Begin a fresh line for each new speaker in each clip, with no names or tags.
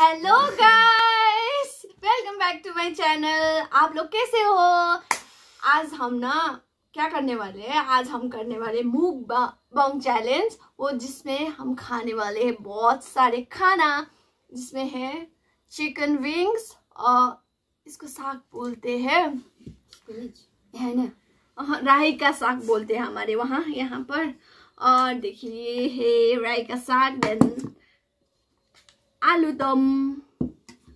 hello guys welcome back to my channel आप लोग कैसे हो आज हम ना क्या करने वाले हैं आज हम करने वाले मूग बम चैलेंज वो जिसमें हम खाने वाले हैं बहुत सारे खाना जिसमें है चिकन विंग्स और इसको साग बोलते हैं है ना राई का साग बोलते हैं हमारे वहाँ यहाँ पर और देखिए है राई का साग देन आलू दम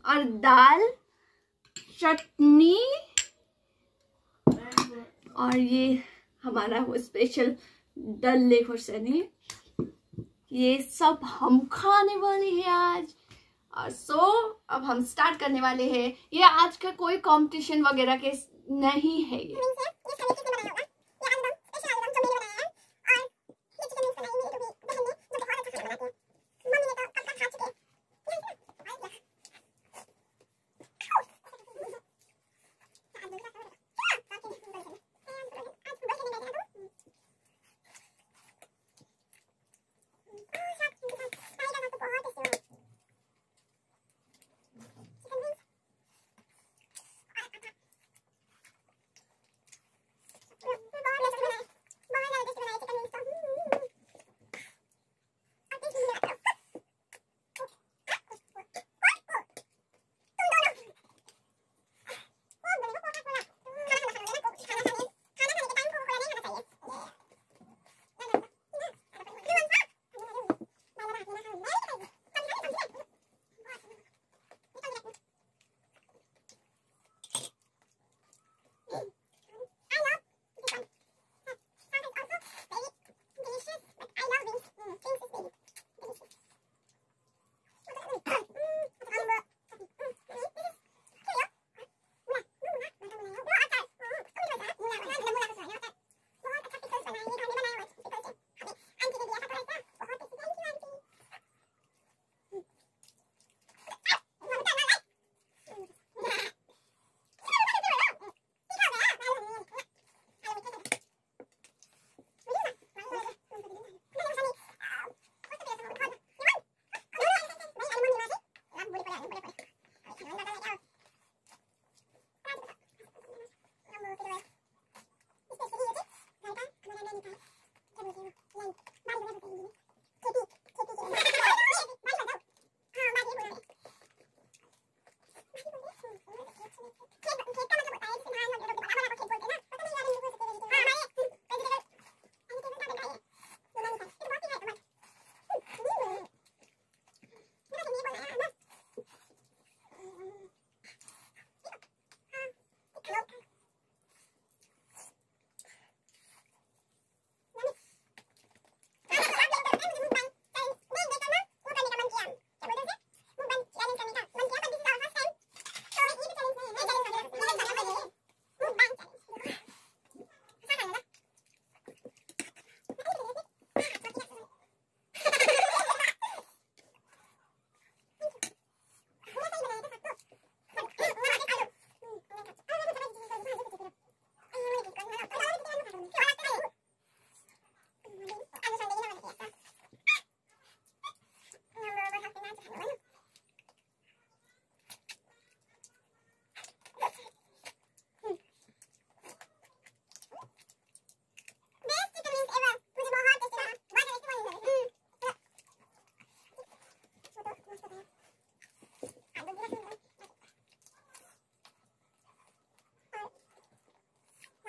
और दाल चटनी और ये हमारा वो स्पेशल डल ले हुसैनी ये सब हम खाने वाले हैं आज और सो अब हम स्टार्ट करने वाले हैं ये आज का कोई कंपटीशन वगैरह के नहीं है ये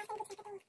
三个钱的了。